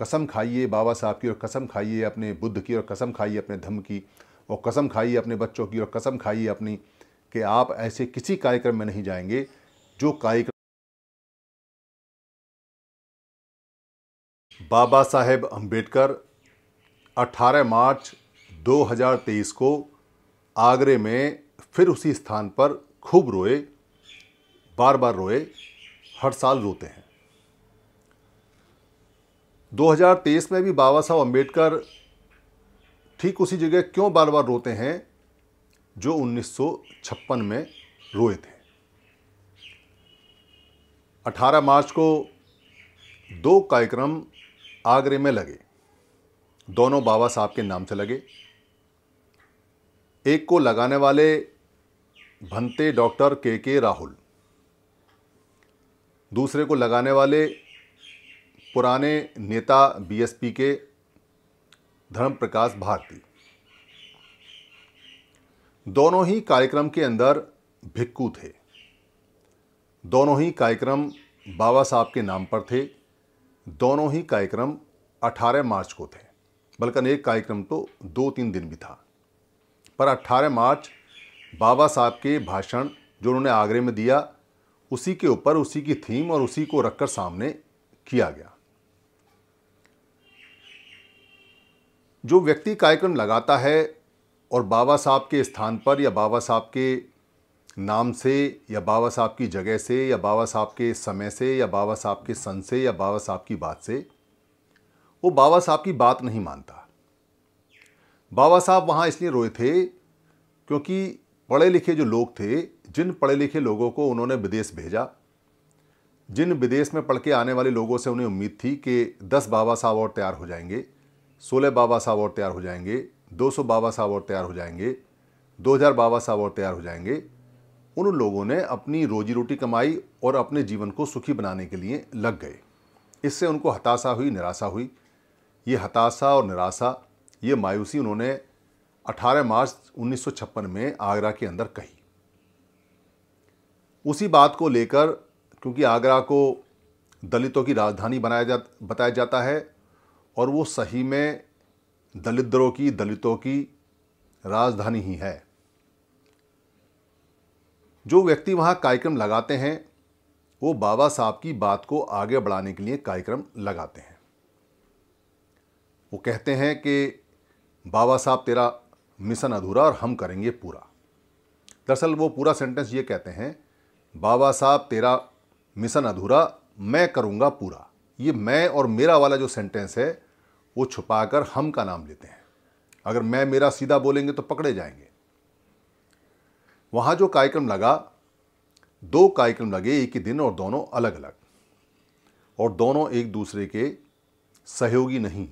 कसम खाइए बाबा साहब की और कसम खाइए अपने बुद्ध की और कसम खाइए अपने धम्म की और कसम खाइए अपने बच्चों की और कसम खाइए अपनी कि आप ऐसे किसी कार्यक्रम में नहीं जाएंगे जो कार्यक्रम बाबा साहेब अम्बेडकर 18 मार्च 2023 को आगरे में फिर उसी स्थान पर खूब रोए बार बार रोए हर साल रोते हैं 2023 में भी बाबा साहब अम्बेडकर ठीक उसी जगह क्यों बार बार रोते हैं जो 1956 में रोए थे 18 मार्च को दो कार्यक्रम आगरे में लगे दोनों बाबा साहब के नाम से लगे एक को लगाने वाले भंते डॉक्टर के के राहुल दूसरे को लगाने वाले पुराने नेता बीएसपी के धर्म प्रकाश भारती दोनों ही कार्यक्रम के अंदर भिक्कू थे दोनों ही कार्यक्रम बाबा साहब के नाम पर थे दोनों ही कार्यक्रम 18 मार्च को थे बल्कि एक कार्यक्रम तो दो तीन दिन भी था पर 18 मार्च बाबा साहब के भाषण जो उन्होंने आगरे में दिया उसी के ऊपर उसी की थीम और उसी को रखकर सामने किया गया जो व्यक्ति कार्यक्रम लगाता है और बाबा साहब के स्थान पर या बाबा साहब के नाम से या बाबा साहब की जगह से या बाबा साहब के समय से या बाबा साहब के सन से या बाबा साहब की बात से वो बाबा साहब की बात नहीं मानता बाबा साहब वहाँ इसलिए रोए थे क्योंकि पढ़े लिखे जो लोग थे जिन पढ़े लिखे लोगों को उन्होंने विदेश भेजा जिन विदेश में पढ़ के आने वाले लोगों से उन्हें उम्मीद थी कि दस बाबा साहब और तैयार हो जाएंगे सोलह बाबा साहब और तैयार हो जाएंगे दो सौ बाबा साहब और तैयार हो जाएंगे दो हज़ार बाबा साहब और तैयार हो जाएंगे उन लोगों ने अपनी रोजी रोटी कमाई और अपने जीवन को सुखी बनाने के लिए लग गए इससे उनको हताशा हुई निराशा हुई ये हताशा और निराशा ये मायूसी उन्होंने 18 मार्च 1956 में आगरा के अंदर कही उसी बात को लेकर क्योंकि आगरा को दलितों की राजधानी बनाया जा बताया जाता है और वो सही में दलित की दलितों की राजधानी ही है जो व्यक्ति वहाँ कार्यक्रम लगाते हैं वो बाबा साहब की बात को आगे बढ़ाने के लिए कार्यक्रम लगाते हैं वो कहते हैं कि बाबा साहब तेरा मिशन अधूरा और हम करेंगे पूरा दरअसल वो पूरा सेंटेंस ये कहते हैं बाबा साहब तेरा मिशन अधूरा मैं करूँगा पूरा ये मैं और मेरा वाला जो सेंटेंस है वो छुपाकर हम का नाम लेते हैं अगर मैं मेरा सीधा बोलेंगे तो पकड़े जाएंगे वहाँ जो कार्यक्रम लगा दो कार्यक्रम लगे एक ही दिन और दोनों अलग अलग और दोनों एक दूसरे के सहयोगी नहीं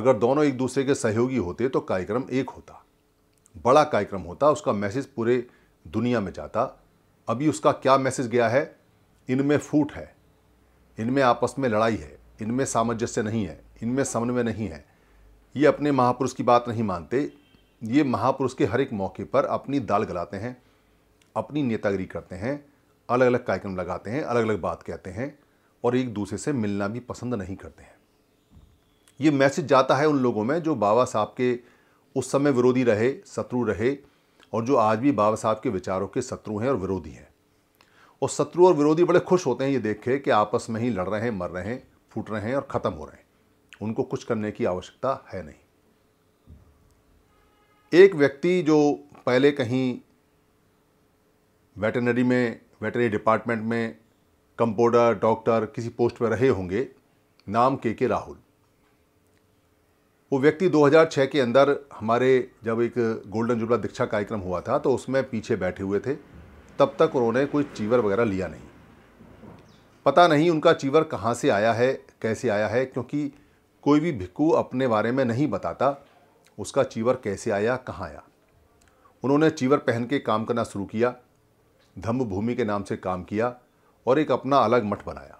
अगर दोनों एक दूसरे के सहयोगी होते तो कार्यक्रम एक होता बड़ा कार्यक्रम होता उसका मैसेज पूरे दुनिया में जाता अभी उसका क्या मैसेज गया है इनमें फूट है इनमें आपस में लड़ाई है इनमें सामंजस्य नहीं है इनमें समन्वय नहीं है ये अपने महापुरुष की बात नहीं मानते ये महापुरुष के हर एक मौके पर अपनी दाल गलाते हैं अपनी नेतागिरी करते हैं अलग अलग कार्यक्रम लगाते हैं अलग अलग बात कहते हैं और एक दूसरे से मिलना भी पसंद नहीं करते हैं ये मैसेज जाता है उन लोगों में जो बाबा साहब के उस समय विरोधी रहे शत्रु रहे और जो आज भी बाबा साहब के विचारों के शत्रु हैं और विरोधी हैं और शत्रु और विरोधी बड़े खुश होते हैं ये देख के कि आपस में ही लड़ रहे हैं मर रहे हैं फूट रहे हैं और ख़त्म हो रहे हैं उनको कुछ करने की आवश्यकता है नहीं एक व्यक्ति जो पहले कहीं वेटनरी में वेटनरी डिपार्टमेंट में कंपाउंडर डॉक्टर किसी पोस्ट पर रहे होंगे नाम के के राहुल वो व्यक्ति 2006 के अंदर हमारे जब एक गोल्डन जुबला दीक्षा कार्यक्रम हुआ था तो उसमें पीछे बैठे हुए थे तब तक उन्होंने कोई चीवर वगैरह लिया नहीं पता नहीं उनका चीवर कहाँ से आया है कैसे आया है क्योंकि कोई भी भिक्कू अपने बारे में नहीं बताता उसका चीवर कैसे आया कहाँ आया उन्होंने चीवर पहन के काम करना शुरू किया धम्म भूमि के नाम से काम किया और एक अपना अलग मठ बनाया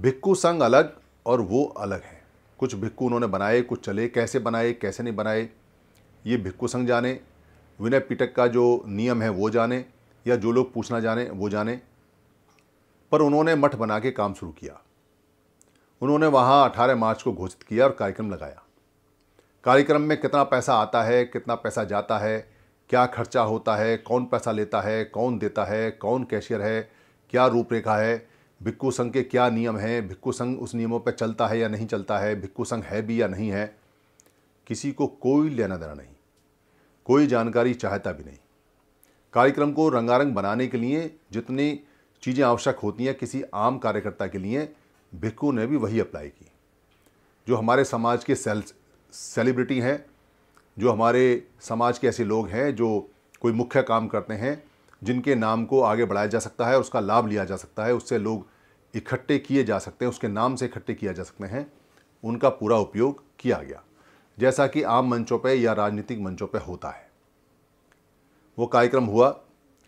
भिक्कू संघ अलग और वो अलग हैं कुछ भिक्खु उन्होंने बनाए कुछ चले कैसे बनाए कैसे नहीं बनाए ये भिक्कू संघ जाने विनय पिटक का जो नियम है वो जाने या जो लोग पूछना जाने वो जाने पर उन्होंने मठ बना के काम शुरू किया उन्होंने वहाँ अठारह मार्च को घोषित किया और कार्यक्रम लगाया कार्यक्रम में कितना पैसा आता है कितना पैसा जाता है क्या खर्चा होता है कौन पैसा लेता है कौन देता है कौन कैशियर है क्या रूपरेखा है भिक्कू संघ के क्या नियम हैं भिक्खू संघ उस नियमों पर चलता है या नहीं चलता है भिक्कू संघ है भी या नहीं है किसी को कोई लेना देना नहीं कोई जानकारी चाहता भी नहीं कार्यक्रम को रंगारंग बनाने के लिए जितनी चीज़ें आवश्यक होती हैं किसी आम कार्यकर्ता के लिए भिक्कू ने भी वही अप्लाई की जो हमारे समाज के सेल सेलिब्रिटी हैं जो हमारे समाज के ऐसे लोग हैं जो कोई मुख्य काम करते हैं जिनके नाम को आगे बढ़ाया जा सकता है उसका लाभ लिया जा सकता है उससे लोग इकट्ठे किए जा सकते हैं उसके नाम से इकट्ठे किया जा सकते हैं उनका पूरा उपयोग किया गया जैसा कि आम मंचों पर या राजनीतिक मंचों पर होता है वो कार्यक्रम हुआ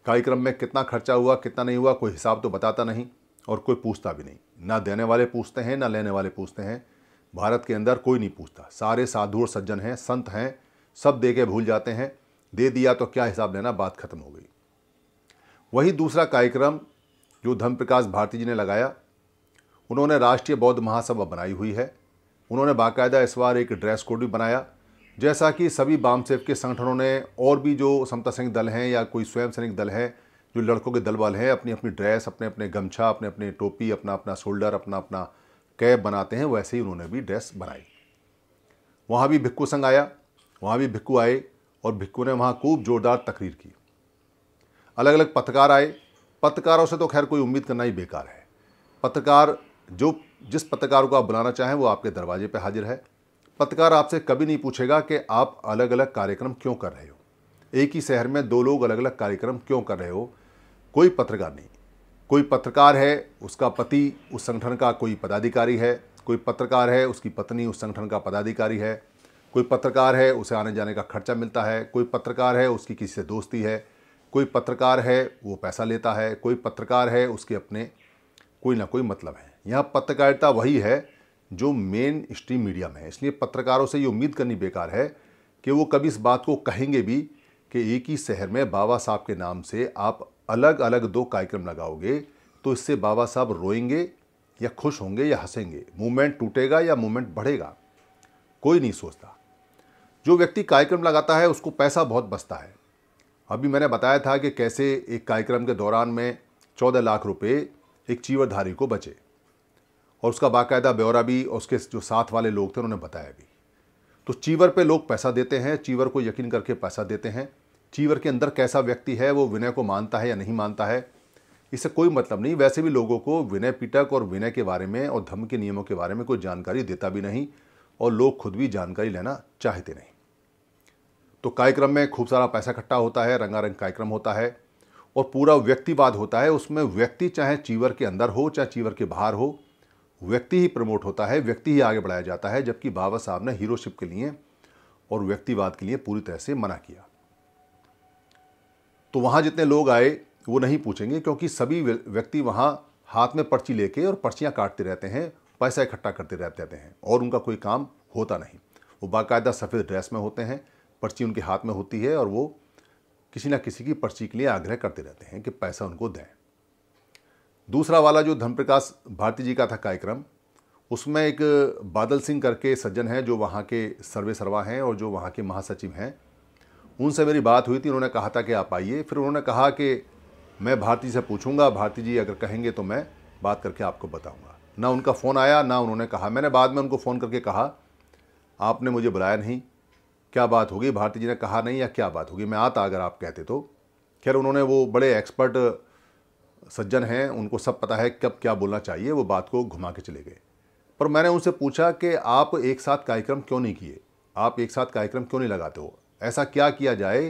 कार्यक्रम में कितना खर्चा हुआ कितना नहीं हुआ कोई हिसाब तो बताता नहीं और कोई पूछता भी नहीं ना देने वाले पूछते हैं ना लेने वाले पूछते हैं भारत के अंदर कोई नहीं पूछता सारे साधु और सज्जन हैं संत हैं सब दे के भूल जाते हैं दे दिया तो क्या हिसाब लेना बात खत्म हो गई वही दूसरा कार्यक्रम जो धर्म प्रकाश भारती जी ने लगाया उन्होंने राष्ट्रीय बौद्ध महासभा बनाई हुई है उन्होंने बाकायदा इस बार एक ड्रेस कोड भी बनाया जैसा कि सभी बाम के संगठनों ने और भी जो समता सैनिक दल हैं या कोई स्वयं सैनिक दल है जो लड़कों के दल वाले हैं अपनी अपनी ड्रेस अपने अपने गमछा अपने अपने टोपी अपना अपना शोल्डर अपना अपना कैब बनाते हैं वैसे ही उन्होंने भी ड्रेस बनाई वहाँ भी भिक्कू संग आया वहाँ भी भिक्कू आए और भिक्कू ने वहाँ खूब जोरदार तकरीर की अलग अलग पत्रकार आए पत्रकारों से तो खैर कोई उम्मीद करना ही बेकार है पत्रकार जो जिस पत्रकार को आप बुलाना चाहें वो आपके दरवाजे पर हाजिर है पत्रकार आपसे कभी नहीं पूछेगा कि आप अलग अलग कार्यक्रम क्यों कर रहे हो एक ही शहर में दो लोग अलग अलग कार्यक्रम क्यों कर रहे हो कोई पत्रकार नहीं कोई पत्रकार है उसका पति उस संगठन का कोई पदाधिकारी है कोई पत्रकार है उसकी पत्नी उस संगठन का पदाधिकारी है कोई पत्रकार है उसे आने जाने का खर्चा मिलता है कोई पत्रकार है उसकी किसी से दोस्ती है कोई पत्रकार है वो पैसा लेता है कोई पत्रकार है उसके अपने कोई ना कोई मतलब है यहाँ पत्रकारिता वही है जो मेन स्ट्रीम मीडिया में है इसलिए पत्रकारों से ये उम्मीद करनी बेकार है कि वो कभी इस बात को कहेंगे भी कि एक ही शहर में बाबा साहब के नाम से आप अलग अलग दो कार्यक्रम लगाओगे तो इससे बाबा साहब रोएंगे या खुश होंगे या हंसेंगे मूवमेंट टूटेगा या मूवमेंट बढ़ेगा कोई नहीं सोचता जो व्यक्ति कार्यक्रम लगाता है उसको पैसा बहुत बचता है अभी मैंने बताया था कि कैसे एक कार्यक्रम के दौरान में चौदह लाख रुपये एक चीवरधारी को बचे और उसका बाकायदा ब्यौरा भी और उसके जो साथ वाले लोग थे उन्होंने बताया भी तो चीवर पे लोग पैसा देते हैं चीवर को यकीन करके पैसा देते हैं चीवर के अंदर कैसा व्यक्ति है वो विनय को मानता है या नहीं मानता है इससे कोई मतलब नहीं वैसे भी लोगों को विनय पीटक और विनय के बारे में और धर्म के नियमों के बारे में कोई जानकारी देता भी नहीं और लोग खुद भी जानकारी लेना चाहते नहीं तो कार्यक्रम में खूब सारा पैसा इकट्ठा होता है रंगारंग कार्यक्रम होता है और पूरा व्यक्तिवाद होता है उसमें व्यक्ति चाहे चीवर के अंदर हो चाहे चीवर के बाहर हो व्यक्ति ही प्रमोट होता है व्यक्ति ही आगे बढ़ाया जाता है जबकि बाबा साहब ने हीरोशिप के लिए और व्यक्तिवाद के लिए पूरी तरह से मना किया तो वहाँ जितने लोग आए वो नहीं पूछेंगे क्योंकि सभी व्यक्ति वहाँ हाथ में पर्ची लेके और पर्चियाँ काटते रहते हैं पैसा इकट्ठा करते रहते हैं और उनका कोई काम होता नहीं वो बाकायदा सफ़ेद ड्रेस में होते हैं पर्ची उनके हाथ में होती है और वो किसी ना किसी की पर्ची के लिए आग्रह करते रहते हैं कि पैसा उनको दें दूसरा वाला जो धन प्रकाश भारती जी का था कार्यक्रम उसमें एक बादल सिंह करके सज्जन हैं जो वहाँ के सर्वे सर्वा हैं और जो वहाँ के महासचिव हैं उनसे मेरी बात हुई थी उन्होंने कहा था कि आप आइए फिर उन्होंने कहा कि मैं भारती से पूछूंगा भारती जी अगर कहेंगे तो मैं बात करके आपको बताऊंगा ना उनका फ़ोन आया ना उन्होंने कहा मैंने बाद में उनको फ़ोन करके कहा आपने मुझे बुलाया नहीं क्या बात होगी भारती जी ने कहा नहीं या क्या बात होगी मैं आता अगर आप कहते तो खैर उन्होंने वो बड़े एक्सपर्ट सज्जन हैं उनको सब पता है कब क्या बोलना चाहिए वो बात को घुमा के चले गए पर मैंने उनसे पूछा कि आप एक साथ कार्यक्रम क्यों नहीं किए आप एक साथ कार्यक्रम क्यों नहीं लगाते हो ऐसा क्या किया जाए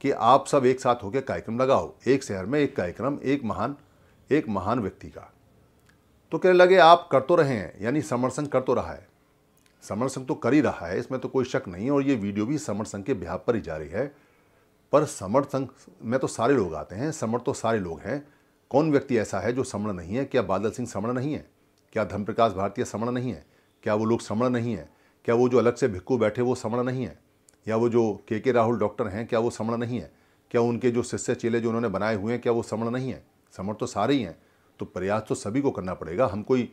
कि आप सब एक साथ होकर कार्यक्रम लगाओ एक शहर में एक कार्यक्रम एक महान एक महान व्यक्ति का तो कहने लगे आप कर तो रहे हैं यानी समर कर तो रहा है समर तो कर ही रहा है इसमें तो कोई शक नहीं है और ये वीडियो भी समर्थ संघ के ब्याह पर ही जारी है पर समर्थ संघ में तो सारे लोग आते हैं समर तो सारे लोग हैं कौन व्यक्ति ऐसा है जो समण नहीं है क्या बादल सिंह समण नहीं है क्या धर्म प्रकाश भारतीय समण नहीं है क्या वो लोग समण नहीं है क्या वो जो अलग से भिक्कू बैठे वो समण नहीं है या वो जो के के राहुल डॉक्टर हैं क्या वो समण नहीं है क्या उनके जो शिष्य चेले जो उन्होंने बनाए हुए हैं क्या वो समण नहीं है समण तो सारे ही हैं तो प्रयास तो सभी को करना पड़ेगा हम कोई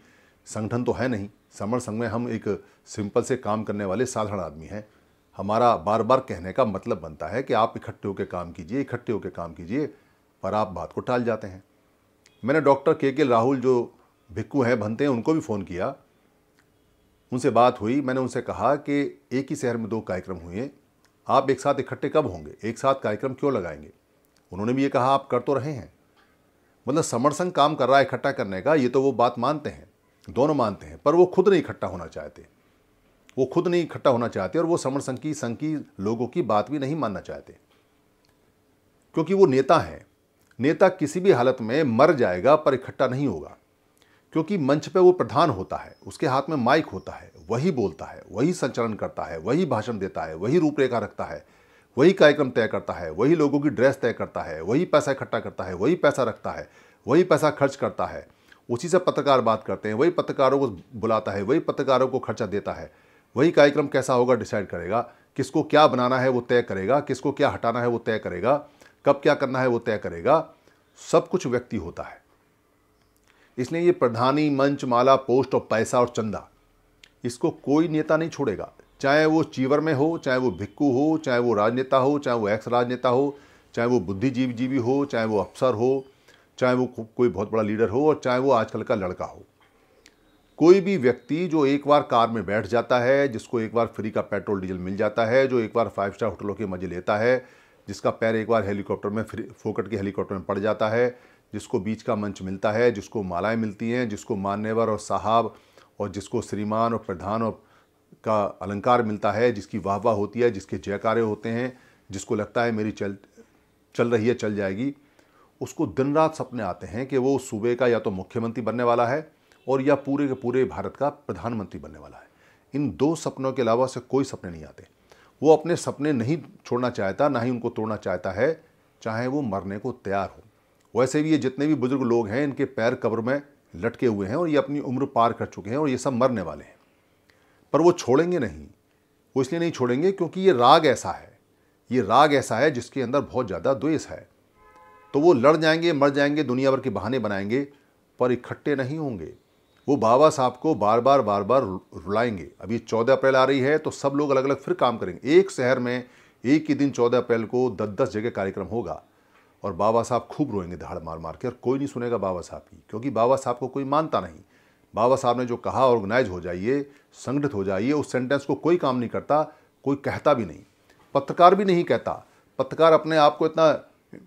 संगठन तो है नहीं समण संघ में हम एक सिंपल से काम करने वाले साधारण आदमी हैं हमारा बार बार कहने का मतलब बनता है कि आप इकट्ठे होकर काम कीजिए इकट्ठे होकर काम कीजिए पर आप बात को टाल जाते हैं मैंने डॉक्टर के के राहुल जो भिक्कू हैं भनते हैं उनको भी फ़ोन किया उनसे बात हुई मैंने उनसे कहा कि एक ही शहर में दो कार्यक्रम हुए आप एक साथ इकट्ठे कब होंगे एक साथ कार्यक्रम क्यों लगाएंगे उन्होंने भी ये कहा आप कर तो रहे हैं मतलब समर संघ काम कर रहा है इकट्ठा करने का ये तो वो बात मानते हैं दोनों मानते हैं पर वो खुद नहीं इकट्ठा होना चाहते वो खुद नहीं इकट्ठा होना चाहते और वो समर संघ की संघ की लोगों की बात भी नहीं मानना चाहते क्योंकि वो नेता हैं नेता किसी भी हालत में मर जाएगा पर इकट्ठा नहीं होगा क्योंकि मंच पे वो प्रधान होता है उसके हाथ में माइक होता है वही बोलता है वही संचालन करता है वही भाषण देता है वही रूपरेखा रखता है वही कार्यक्रम तय करता है वही लोगों की ड्रेस तय करता है वही पैसा इकट्ठा करता है वही पैसा रखता है वही पैसा खर्च करता है उसी से पत्रकार बात करते हैं वही पत्रकारों को बुलाता है वही पत्रकारों को खर्चा देता है वही कार्यक्रम कैसा होगा डिसाइड करेगा किसको क्या बनाना है वो तय करेगा किसको क्या हटाना है वो तय करेगा कब क्या करना है वो तय करेगा सब कुछ व्यक्ति होता है इसलिए ये प्रधानी मंच माला पोस्ट और पैसा और चंदा इसको कोई नेता नहीं छोड़ेगा चाहे वो चीवर में हो चाहे वो भिक्कू हो चाहे वो राजनेता हो चाहे वो एक्स राजनेता हो चाहे वो बुद्धिजीवी जीवी हो चाहे वो अफसर हो चाहे वो कोई बहुत बड़ा लीडर हो और चाहे वो आजकल का लड़का हो कोई भी व्यक्ति जो एक बार कार में बैठ जाता है जिसको एक बार फ्री का पेट्रोल डीजल मिल जाता है जो एक बार फाइव स्टार होटलों के मज़े लेता है जिसका पैर एक बार हेलीकॉप्टर में फ्री फोकट के हेलीकॉप्टर में पड़ जाता है जिसको बीच का मंच मिलता है जिसको मालाएं मिलती हैं जिसको मान्यवर और साहब और जिसको श्रीमान और प्रधान और का अलंकार मिलता है जिसकी वाह वाह होती है जिसके जयकारे होते हैं जिसको लगता है मेरी चल चल रही है चल जाएगी उसको दिन रात सपने आते हैं कि वो सूबे का या तो मुख्यमंत्री बनने वाला है और या पूरे के पूरे भारत का प्रधानमंत्री बनने वाला है इन दो सपनों के अलावा से कोई सपने नहीं आते वो अपने सपने नहीं छोड़ना चाहता ना ही उनको तोड़ना चाहता है चाहे वो मरने को तैयार हो वैसे भी ये जितने भी बुजुर्ग लोग हैं इनके पैर कब्र में लटके हुए हैं और ये अपनी उम्र पार कर चुके हैं और ये सब मरने वाले हैं पर वो छोड़ेंगे नहीं वो इसलिए नहीं छोड़ेंगे क्योंकि ये राग ऐसा है ये राग ऐसा है जिसके अंदर बहुत ज़्यादा द्वेष है तो वो लड़ जाएंगे मर जाएंगे दुनिया भर के बहाने बनाएंगे पर इकट्ठे नहीं होंगे वो बाबा साहब को बार बार बार बार रुलाएंगे अभी चौदह अप्रैल आ रही है तो सब लोग अलग अलग फिर काम करेंगे एक शहर में एक ही दिन चौदह अप्रैल को दस दस जगह कार्यक्रम होगा और बाबा साहब खूब रोएंगे दहाड़ मार मार के और कोई नहीं सुनेगा बाबा साहब की क्योंकि बाबा साहब को कोई मानता नहीं बाबा साहब ने जो कहा ऑर्गेनाइज हो जाइए संगठित हो जाइए उस सेंटेंस को कोई काम नहीं करता कोई कहता भी नहीं पत्रकार भी नहीं कहता पत्रकार अपने आप को इतना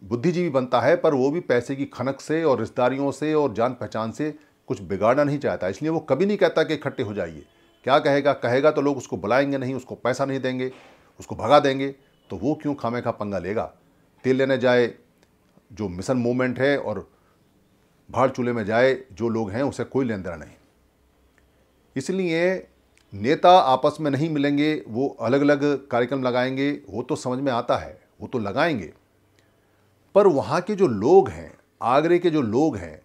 बुद्धिजीवी बनता है पर वो भी पैसे की खनक से और रिश्तेदारियों से और जान पहचान से कुछ बिगाड़ना नहीं चाहता इसलिए वो कभी नहीं कहता कि इकट्ठे हो जाइए क्या कहेगा कहेगा तो लोग उसको बुलाएंगे नहीं उसको पैसा नहीं देंगे उसको भगा देंगे तो वो क्यों खामे पंगा लेगा तेल लेने जाए जो मिशन मूवमेंट है और भाड़ चूल्हे में जाए जो लोग हैं उसे कोई लेन देना नहीं इसलिए नेता आपस में नहीं मिलेंगे वो अलग अलग कार्यक्रम लगाएंगे वो तो समझ में आता है वो तो लगाएंगे पर वहाँ के जो लोग हैं आगरे के जो लोग हैं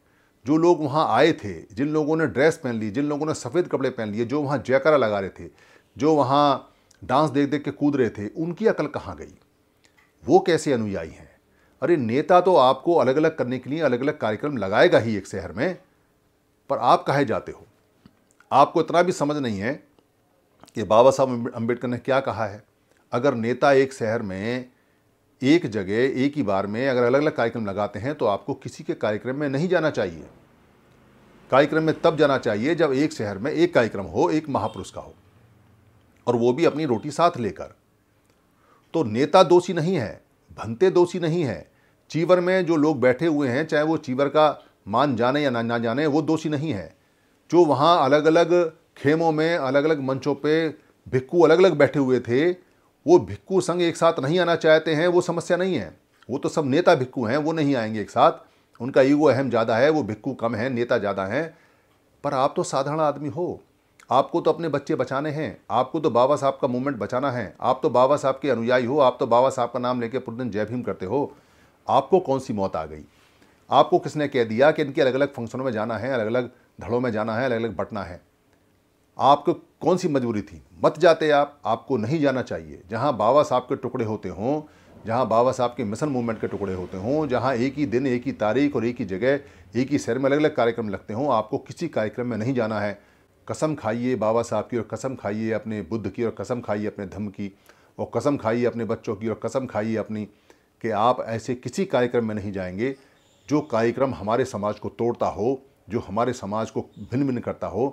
जो लोग वहाँ आए थे जिन लोगों ने ड्रेस पहन ली जिन लोगों ने सफ़ेद कपड़े पहन लिए जो वहाँ जयकारा लगा रहे थे जो वहाँ डांस देख देख के कूद रहे थे उनकी अकल कहाँ गई वो कैसे अनुयायी हैं अरे नेता तो आपको अलग अलग करने के लिए अलग अलग कार्यक्रम लगाएगा ही एक शहर में पर आप कहे जाते हो आपको इतना भी समझ नहीं है कि बाबा साहब अम्बेडकर ने क्या कहा है अगर नेता एक शहर में एक जगह एक ही बार में अगर अलग अलग कार्यक्रम लगाते हैं तो आपको किसी के कार्यक्रम में नहीं जाना चाहिए कार्यक्रम में तब जाना चाहिए जब एक शहर में एक कार्यक्रम हो एक महापुरुष का हो और वो भी अपनी रोटी साथ लेकर तो नेता दोषी नहीं है भंते दोषी नहीं है चीवर में जो लोग बैठे हुए हैं चाहे वो चीवर का मान जाने या ना ना जाने वो दोषी नहीं है जो वहाँ अलग अलग खेमों में अलग अलग मंचों पे भिक्कू अलग अलग बैठे हुए थे वो भिक्कू संघ एक साथ नहीं आना चाहते हैं वो समस्या नहीं है वो तो सब नेता भिक्कू हैं वो नहीं आएंगे एक साथ उनका ईगो अहम ज़्यादा है वो भिक्कू कम है नेता ज़्यादा हैं पर आप तो साधारण आदमी हो आपको तो अपने बच्चे बचाने हैं आपको तो बाबा साहब का मूवमेंट बचाना है आप तो बाबा साहब के अनुयायी हो आप तो बाबा साहब का नाम लेके पूरे दिन जय भीम करते हो आपको कौन सी मौत आ गई आपको किसने कह दिया कि इनके अलग अलग फंक्शनों में जाना है अलग अलग धड़ों में जाना है अलग अलग बटना है आपको कौन सी मजबूरी थी मत जाते आप आपको नहीं जाना चाहिए जहाँ बाबा साहब के टुकड़े होते हों जहाँ बाबा साहब के मिशन मूवमेंट के टुकड़े होते हों जहाँ एक ही दिन एक ही तारीख और एक ही जगह एक ही शहर में अलग अलग कार्यक्रम लगते हों आपको किसी कार्यक्रम में नहीं जाना है कसम खाइए बाबा साहब की और कसम खाइए अपने बुद्ध की और कसम खाइए अपने धम की और कसम खाइए अपने बच्चों की और कसम खाइए अपनी कि आप ऐसे किसी कार्यक्रम में नहीं जाएंगे जो कार्यक्रम हमारे समाज को तोड़ता हो जो हमारे समाज को भिन्न भिन्न करता हो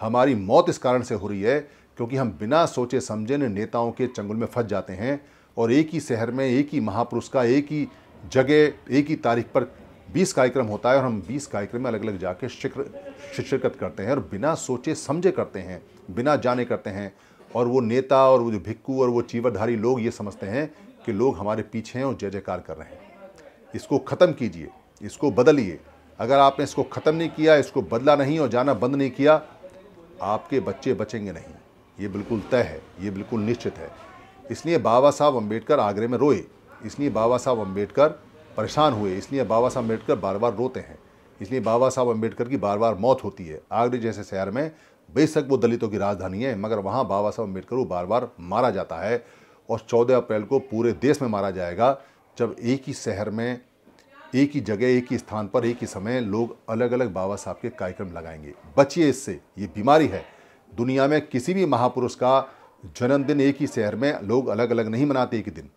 हमारी मौत इस कारण से हो रही है क्योंकि हम बिना सोचे समझे नेताओं के चंगुल में फंस जाते हैं और एक ही शहर में एक ही महापुरुष का एक ही जगह एक ही तारीख पर 20 कार्यक्रम होता है और हम 20 कार्यक्रम में अलग अलग जाके शिक्र शिरकत करते हैं और बिना सोचे समझे करते हैं बिना जाने करते हैं और वो नेता और वो जो भिक्कू और वो चीवरधारी लोग ये समझते हैं कि लोग हमारे पीछे हैं और जय जयकार कर रहे हैं इसको ख़त्म कीजिए इसको बदलिए अगर आपने इसको ख़त्म नहीं किया इसको बदला नहीं और जाना बंद नहीं किया आपके बच्चे बचेंगे नहीं ये बिल्कुल तय है ये बिल्कुल निश्चित है इसलिए बाबा साहब अम्बेडकर आगरे में रोए इसलिए बाबा साहब अम्बेडकर परेशान हुए इसलिए बाबा साहब अम्बेडकर बार बार रोते हैं इसलिए बाबा साहब अम्बेडकर की बार बार मौत होती है आगरे जैसे शहर में बेशक वो दलितों की राजधानी है मगर वहाँ बाबा साहब अम्बेडकर को बार बार मारा जाता है और 14 अप्रैल को पूरे देश में मारा जाएगा जब एक ही शहर में एक ही जगह एक ही स्थान पर एक ही समय लोग अलग अलग बाबा साहब के कार्यक्रम लगाएंगे बचिए इससे ये बीमारी है दुनिया में किसी भी महापुरुष का जन्मदिन एक ही शहर में लोग अलग अलग नहीं मनाते एक दिन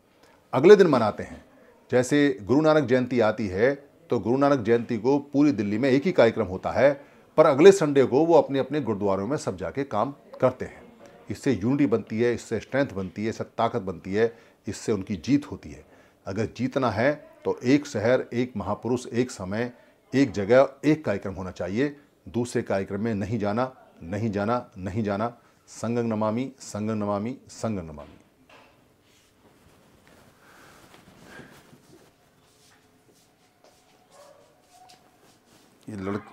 अगले दिन मनाते हैं जैसे गुरु नानक जयंती आती है तो गुरु नानक जयंती को पूरी दिल्ली में एक ही कार्यक्रम होता है पर अगले संडे को वो अपने अपने गुरुद्वारों में सब जाके काम करते हैं इससे यूनिटी बनती है इससे स्ट्रेंथ बनती है इससे ताकत बनती है इससे उनकी जीत होती है अगर जीतना है तो एक शहर एक महापुरुष एक समय एक जगह एक कार्यक्रम होना चाहिए दूसरे कार्यक्रम में नहीं जाना नहीं जाना नहीं जाना संगम नमामि संगम नमामि संगम नमामि ये लड़क